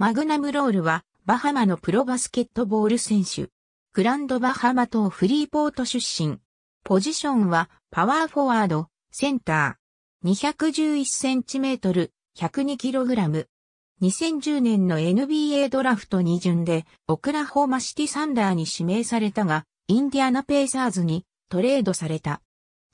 マグナムロールは、バハマのプロバスケットボール選手。グランドバハマ島フリーポート出身。ポジションは、パワーフォワード、センター。211センチメートル、102キログラム。2010年の NBA ドラフト2巡で、オクラホーマシティサンダーに指名されたが、インディアナペイサーズにトレードされた。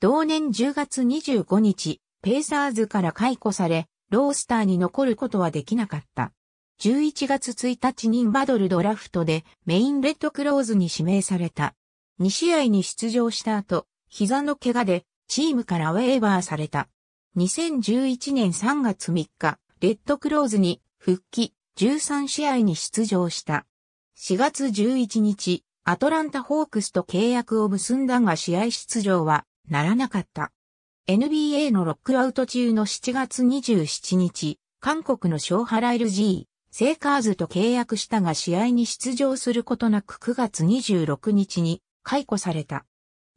同年10月25日、ペイサーズから解雇され、ロースターに残ることはできなかった。11月1日にバドルドラフトでメインレッドクローズに指名された。2試合に出場した後、膝の怪我でチームからウェーバーされた。2011年3月3日、レッドクローズに復帰13試合に出場した。4月11日、アトランタホークスと契約を結んだが試合出場はならなかった。NBA のロックアウト中の7月27日、韓国のショーハライル G、セイカーズと契約したが試合に出場することなく9月26日に解雇された。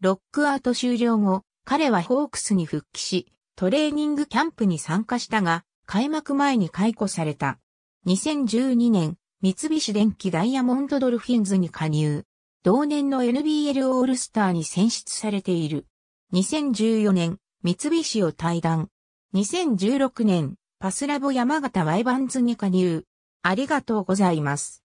ロックアウト終了後、彼はホークスに復帰し、トレーニングキャンプに参加したが、開幕前に解雇された。2012年、三菱電機ダイヤモンドドルフィンズに加入。同年の NBL オールスターに選出されている。2014年、三菱を退団。2016年、パスラボ山形ワイバンズに加入。ありがとうございます。